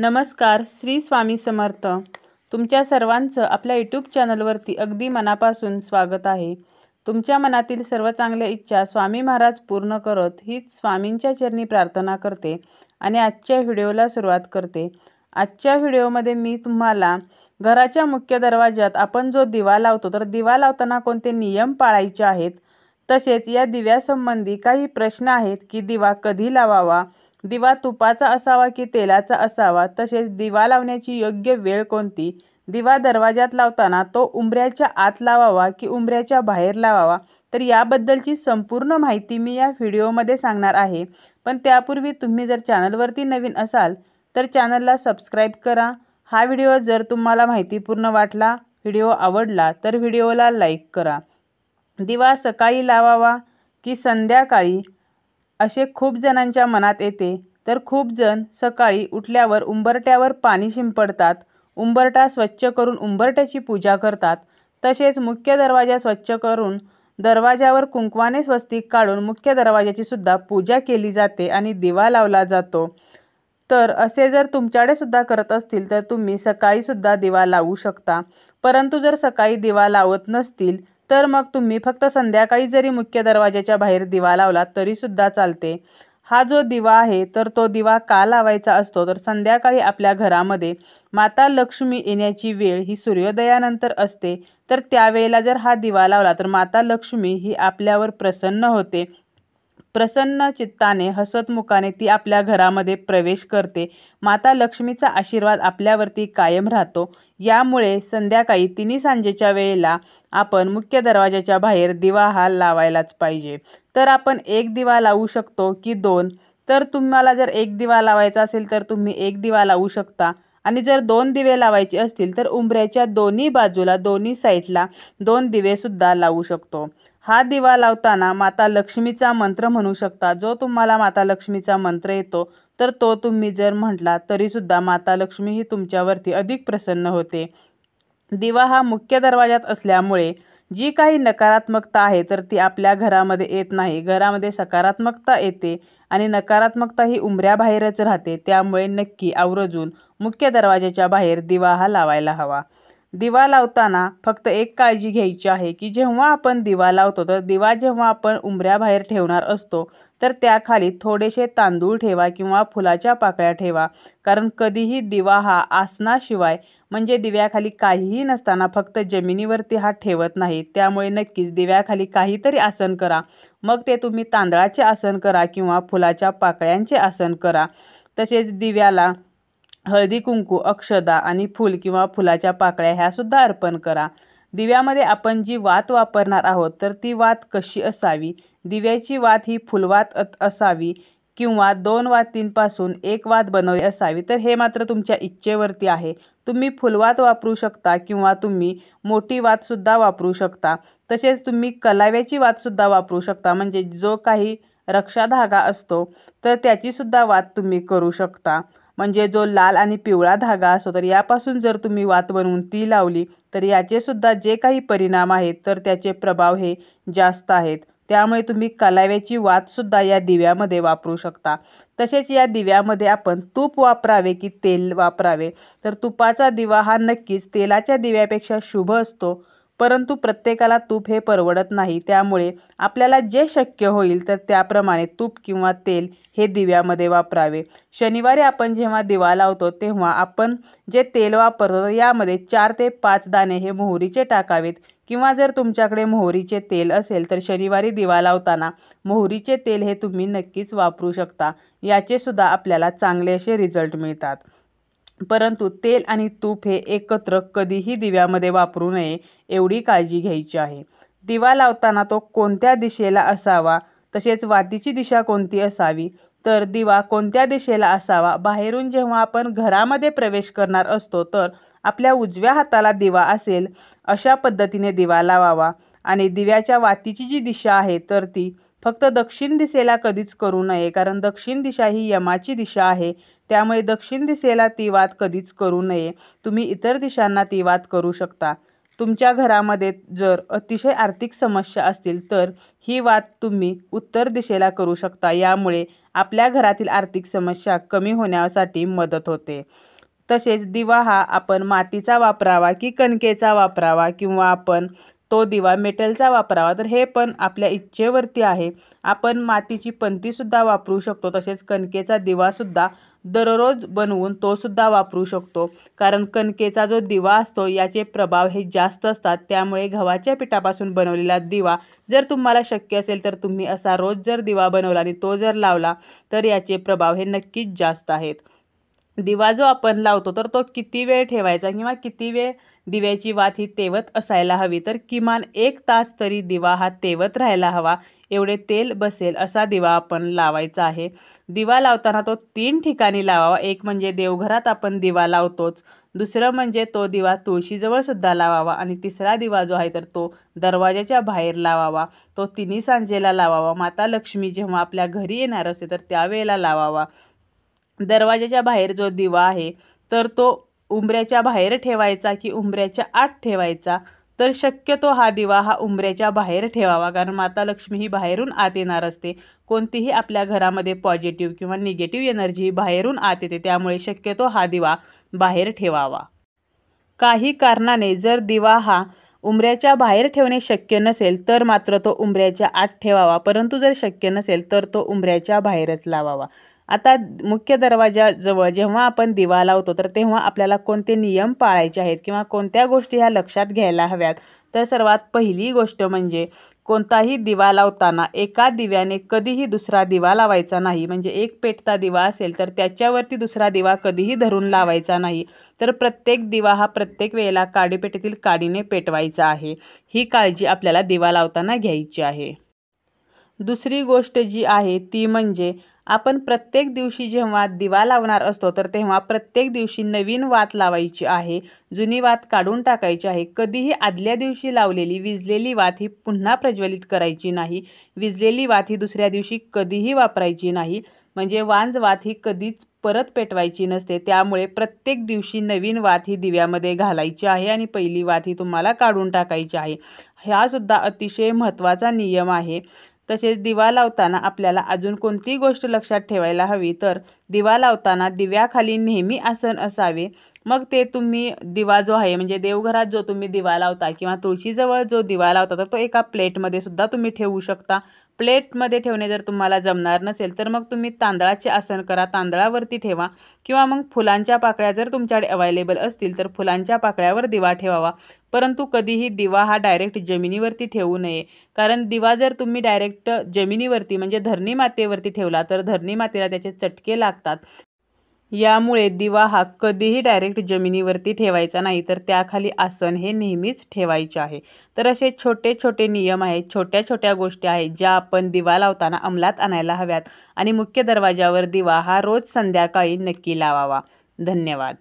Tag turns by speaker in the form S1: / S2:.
S1: नमस्कार श्री स्वामी समर्थ तुमच्या सर्वांचं आपल्या यूट्यूब चॅनलवरती अगदी मनापासून स्वागत आहे तुमच्या मनातील सर्व चांगल्या इच्छा स्वामी महाराज पूर्ण करत हीच स्वामींच्या चरणी प्रार्थना करते आणि आजच्या व्हिडिओला सुरुवात करते आजच्या व्हिडिओमध्ये मी तुम्हाला घराच्या मुख्य दरवाज्यात आपण जो दिवा लावतो तर दिवा लावताना कोणते नियम पाळायचे आहेत तसेच या दिव्यासंबंधी काही प्रश्न आहेत की दिवा कधी लावावा दिवा तुपाचा असावा की तेलाचा असावा तसेच दिवा लावण्याची योग्य वेळ कोणती दिवा दरवाजात लावताना तो उंबऱ्याच्या आत लावावा की उंबऱ्याच्या बाहेर लावावा तर याबद्दलची संपूर्ण माहिती मी या व्हिडिओमध्ये सांगणार आहे पण त्यापूर्वी तुम्ही जर चॅनलवरती नवीन असाल तर चॅनलला सबस्क्राईब करा हा व्हिडिओ जर तुम्हाला माहितीपूर्ण वाटला व्हिडिओ आवडला तर व्हिडिओला लाईक करा दिवा सकाळी लावावा की संध्याकाळी असे खूप जणांच्या मनात येते तर खूप जण सकाळी उठल्यावर उंबरट्यावर पाणी शिंपडतात उंबरटा स्वच्छ करून उंबरट्याची पूजा करतात तसेच मुख्य दरवाजा स्वच्छ करून दरवाजावर कुंकवाने स्वस्तिक काढून मुख्य दरवाजाची सुद्धा पूजा केली जाते आणि दिवा लावला जातो तर असे जर तुमच्याकडे सुद्धा करत असतील तर तुम्ही सकाळीसुद्धा दिवा लावू शकता परंतु जर सकाळी दिवा लावत नसतील तर मग तुम्ही फक्त संध्याकाळी जरी मुख्य दरवाजाच्या बाहेर दिवा लावला तरीसुद्धा चालते हा जो दिवा आहे तर तो दिवा का लावायचा असतो तर संध्याकाळी आपल्या घरामध्ये माता लक्ष्मी येण्याची वेळ ही सूर्योदयानंतर असते तर त्यावेळेला जर हा दिवा लावला तर माता लक्ष्मी ही आपल्यावर प्रसन्न होते प्रसन्न चित्ताने हसतमुखाने ती आपल्या घरामध्ये प्रवेश करते माता लक्ष्मीचा आशीर्वाद आपल्यावरती कायम राहतो यामुळे संध्याकाळी तिन्ही सांजेच्या वेळेला आपण मुख्य दरवाजाच्या बाहेर दिवा हा लावायलाच पाहिजे तर आपण एक दिवा लावू शकतो की दोन तर तुम्हाला जर एक दिवा लावायचा असेल तर तुम्ही एक दिवा लावू शकता आणि जर दोन दिवे लावायचे असतील तर उंबऱ्याच्या दोन्ही बाजूला दोन्ही साईडला दोन दिवेसुद्धा लावू शकतो हा दिवा लावताना माता लक्ष्मीचा मंत्र म्हणू शकता जो तुम्हाला माता लक्ष्मीचा मंत्र येतो तर तो तुम्ही जर म्हटला तरीसुद्धा माता लक्ष्मी ही तुमच्यावरती अधिक प्रसन्न होते दिवा हा मुख्य दरवाजात असल्यामुळे जी काही नकारात्मकता आहे तर ती आपल्या घरामध्ये येत नाही घरामध्ये सकारात्मकता येते आणि नकारात्मकता ही उमऱ्याबाहेरच राहते त्यामुळे नक्की आवर्जून मुख्य दरवाजाच्या बाहेर दिवा हा लावायला हवा दिवा लावताना फक्त एक काळजी घ्यायची आहे की जेव्हा आपण दिवा लावतो तर दिवा जेव्हा आपण उंबऱ्याबाहेर ठेवणार असतो तर त्याखाली थोडेसे तांदूळ ठेवा किंवा फुलाच्या पाकळ्या ठेवा कारण कधीही दिवा हा आसनाशिवाय म्हणजे दिव्याखाली काहीही नसताना फक्त जमिनीवरती हा ठेवत नाही त्यामुळे नक्कीच दिव्याखाली काहीतरी आसन करा मग ते तुम्ही तांदळाचे आसन करा किंवा फुलाच्या पाकळ्यांचे आसन करा तसेच दिव्याला हळदी कुंकू अक्षदा आणि फूल किंवा फुलाच्या पाकळ्या ह्यासुद्धा अर्पण करा दिव्यामध्ये आपण जी वात वापरणार आहोत तर ती वात कशी असावी दिव्याची वात ही फुलवात असावी किंवा दोन वातींपासून एक वात बनवली असावी तर हे मात्र तुमच्या इच्छेवरती आहे तुम्ही फुलवात वापरू शकता किंवा तुम्ही मोठी वातसुद्धा वापरू शकता तसेच तुम्ही कलाव्याची वातसुद्धा वापरू शकता म्हणजे जो काही रक्षाधागा असतो तर त्याचीसुद्धा वात तुम्ही करू शकता म्हणजे जो लाल आणि पिवळा धागा असतो तर यापासून जर तुम्ही वात बनवून ती लावली तर याचेसुद्धा जे काही परिणाम आहेत तर त्याचे प्रभाव हे जास्त आहेत त्यामुळे तुम्ही कलाव्याची वातसुद्धा या दिव्यामध्ये वापरू शकता तसेच या दिव्यामध्ये आपण तूप वापरावे की तेल वापरावे तर तुपाचा दिवा हा नक्कीच तेलाच्या दिव्यापेक्षा शुभ असतो परंतु प्रत्येकाला तूप हे परवडत नाही त्यामुळे आपल्याला जे शक्य होईल तर त्याप्रमाणे तूप किंवा तेल हे दिव्यामध्ये वापरावे शनिवारी आपण जेव्हा दिवा लावतो तेव्हा आपण जे तेल वापरतो यामध्ये चार ते पाच दाणे हे मोहरीचे टाकावेत किंवा जर तुमच्याकडे मोहरीचे तेल असेल तर शनिवारी दिवा लावताना मोहरीचे तेल हे तुम्ही नक्कीच वापरू शकता याचेसुद्धा आपल्याला चांगले असे रिझल्ट मिळतात परंतु तेल आणि तूप हे एकत्र कधीही दिव्यामध्ये वापरू नये एवढी काळजी घ्यायची आहे दिवा लावताना तो कोणत्या दिशेला असावा तसेच वातीची दिशा कोणती असावी तर दिवा कोणत्या दिशेला असावा बाहेरून जेव्हा आपण घरामध्ये प्रवेश करणार असतो तर आपल्या उजव्या हाताला दिवा असेल अशा पद्धतीने दिवा लावावा आणि दिव्याच्या वातीची जी दिशा आहे तर ती फक्त दक्षिण दिशेला कधीच करू नये कारण दक्षिण दिशा ही यमाची दिशा आहे त्यामुळे दक्षिण दिशेला ती वाद कधीच करू नये तुम्ही इतर दिशांना ती वाद करू शकता तुमच्या घरामध्ये जर अतिशय आर्थिक समस्या असतील तर ही वाद तुम्ही उत्तर दिशेला करू शकता यामुळे आपल्या घरातील आर्थिक समस्या कमी होण्यासाठी मदत होते तसेच दिवा हा आपण मातीचा वापरावा की कणकेचा वापरावा किंवा आपण तो दिवा मेटलचा वापरावा तर हे पण आपल्या इच्छेवरती आहे आपण मातीची पंतीसुद्धा वापरू शकतो तसेच कणकेचा दिवासुद्धा दररोज बनवून तोसुद्धा वापरू शकतो कारण कणकेचा जो दिवा असतो याचे प्रभाव हे जास्त असतात त्यामुळे गव्हाच्या पिठापासून बनवलेला दिवा जर तुम्हाला शक्य असेल तर तुम्ही असा रोज जर दिवा बनवला आणि तो जर लावला तर याचे प्रभाव हे नक्कीच जास्त आहेत दिवा जो आपण लावतो तर तो किती वेळ ठेवायचा किंवा किती वेळ दिव्याची वात ही तेवत असायला हवी तर किमान एक तास तरी दिवा हा तेवत राहायला हवा एवढे तेल बसेल असा दिवा आपण लावायचा आहे दिवा लावताना तो तीन ठिकाणी लावावा एक म्हणजे देवघरात आपण दिवा लावतोच दुसरं म्हणजे तो दिवा तुळशीजवळसुद्धा लावावा आणि तिसरा दिवा जो आहे तर तो दरवाजाच्या बाहेर लावावा तो तिन्ही सांजेला लावावा माता लक्ष्मी जेव्हा आपल्या घरी येणार असते तर त्यावेळेला लावावा दरवाजाच्या बाहेर जो दिवा आहे तर तो उंबऱ्याच्या बाहेर ठेवायचा की उंबऱ्याच्या आत ठेवायचा तर शक्यतो हा दिवा हा उंबऱ्याच्या बाहेर ठेवावा कारण माता लक्ष्मी ही बाहेरून आत येणार असते कोणतीही आपल्या घरामध्ये पॉझिटिव्ह किंवा निगेटिव्ह एनर्जी बाहेरून आत येते त्यामुळे शक्यतो हा दिवा बाहेर ठेवावा काही कारणाने जर दिवा हा उंबऱ्याच्या बाहेर ठेवणे शक्य नसेल तर मात्र तो उंबऱ्याच्या आत ठेवावा परंतु जर शक्य नसेल तर तो उंबऱ्याच्या बाहेरच लावावा आता मुख्य दरवाजाजवळ जेव्हा आपण दिवा लावतो तर तेव्हा आपल्याला कोणते नियम पाळायचे आहेत किंवा कोणत्या गोष्टी ह्या लक्षात घ्यायला हव्यात तर सर्वात पहिली गोष्ट म्हणजे कोणताही दिवा लावताना एका दिव्याने कधीही दुसरा दिवा लावायचा नाही म्हणजे एक पेटता दिवा असेल तर त्याच्यावरती दुसरा दिवा कधीही धरून लावायचा नाही तर प्रत्येक दिवा हा प्रत्येक वेळेला काडीपेटीतील काडीने पेटवायचा आहे ही काळजी आपल्याला दिवा लावताना घ्यायची आहे दुसरी गोष्ट जी आहे ती म्हणजे आपण प्रत्येक दिवशी जेव्हा दिवा लावणार असतो तर तेव्हा प्रत्येक दिवशी नवीन वात लावायची आहे जुनी वात काढून टाकायची आहे कधीही आदल्या दिवशी लावलेली विजलेली वात ही पुन्हा प्रज्वलित करायची नाही विजलेली वात ही दुसऱ्या दिवशी कधीही वापरायची नाही म्हणजे वांज वात ही कधीच परत पेटवायची नसते त्यामुळे प्रत्येक दिवशी नवीन वात ही दिव्यामध्ये घालायची आहे आणि पहिली वात ही तुम्हाला काढून टाकायची आहे ह्यासुद्धा अतिशय महत्त्वाचा नियम आहे तसेच दिवा लावताना आपल्याला अजून कोणती गोष्ट लक्षात ठेवायला हवी तर दिवा लावताना दिव्याखाली नेहमी आसन असावे मग ते तुम्ही दिवा जो आहे म्हणजे देवघरात जो तुम्ही दिवा लावता किंवा तुळशीजवळ जो दिवा लावता तर तो एका प्लेटमध्ये सुद्धा तुम्ही ठेवू शकता प्लेटमध्ये ठेवणे जर तुम्हाला जमणार नसेल तर मग तुम्ही तांदळाचे आसन करा तांदळावरती ठेवा किंवा मग फुलांच्या पाकळ्या जर तुमच्याकडे अवेलेबल असतील तर फुलांच्या पाकळ्यावर दिवा ठेवावा परंतु कधीही दिवा हा डायरेक्ट जमिनीवरती ठेवू नये कारण दिवा जर तुम्ही डायरेक्ट जमिनीवरती म्हणजे धरणी मातेवरती ठेवला तर धरणी मातेला त्याचे चटके लागतात यामुळे दिवा हा कधीही डायरेक्ट जमिनीवरती ठेवायचा नाही तर त्याखाली आसन हे नेहमीच ठेवायचे आहे तर असे छोटे छोटे नियम आहेत छोट्या छोट्या गोष्टी आहेत ज्या आपण दिवा लावताना अंमलात आणायला हव्यात आणि मुख्य दरवाजावर दिवा हा रोज संध्याकाळी नक्की लावावा धन्यवाद